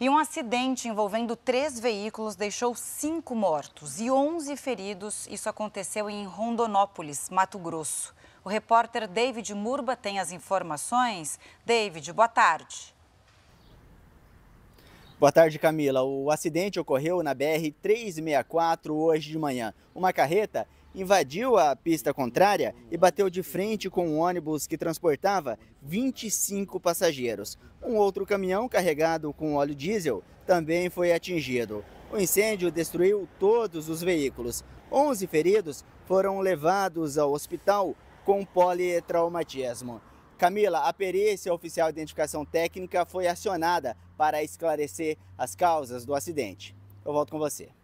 E um acidente envolvendo três veículos deixou cinco mortos e 11 feridos. Isso aconteceu em Rondonópolis, Mato Grosso. O repórter David Murba tem as informações. David, boa tarde. Boa tarde, Camila. O acidente ocorreu na BR 364 hoje de manhã. Uma carreta invadiu a pista contrária e bateu de frente com um ônibus que transportava 25 passageiros. Um outro caminhão carregado com óleo diesel também foi atingido. O incêndio destruiu todos os veículos. 11 feridos foram levados ao hospital com politraumatismo. Camila, a perícia oficial de identificação técnica foi acionada para esclarecer as causas do acidente. Eu volto com você.